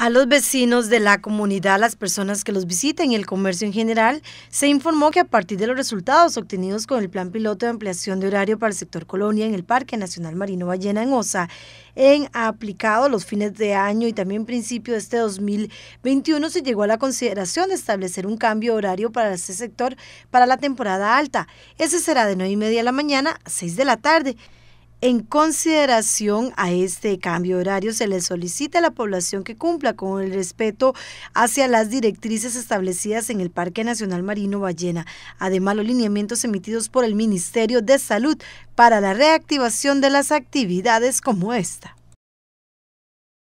A los vecinos de la comunidad, las personas que los visiten y el comercio en general, se informó que a partir de los resultados obtenidos con el plan piloto de ampliación de horario para el sector colonia en el Parque Nacional Marino Ballena en Osa, en aplicado los fines de año y también principio de este 2021 se llegó a la consideración de establecer un cambio horario para este sector para la temporada alta. Ese será de 9 y media de la mañana a 6 de la tarde. En consideración a este cambio horario, se le solicita a la población que cumpla con el respeto hacia las directrices establecidas en el Parque Nacional Marino Ballena, además los lineamientos emitidos por el Ministerio de Salud para la reactivación de las actividades como esta.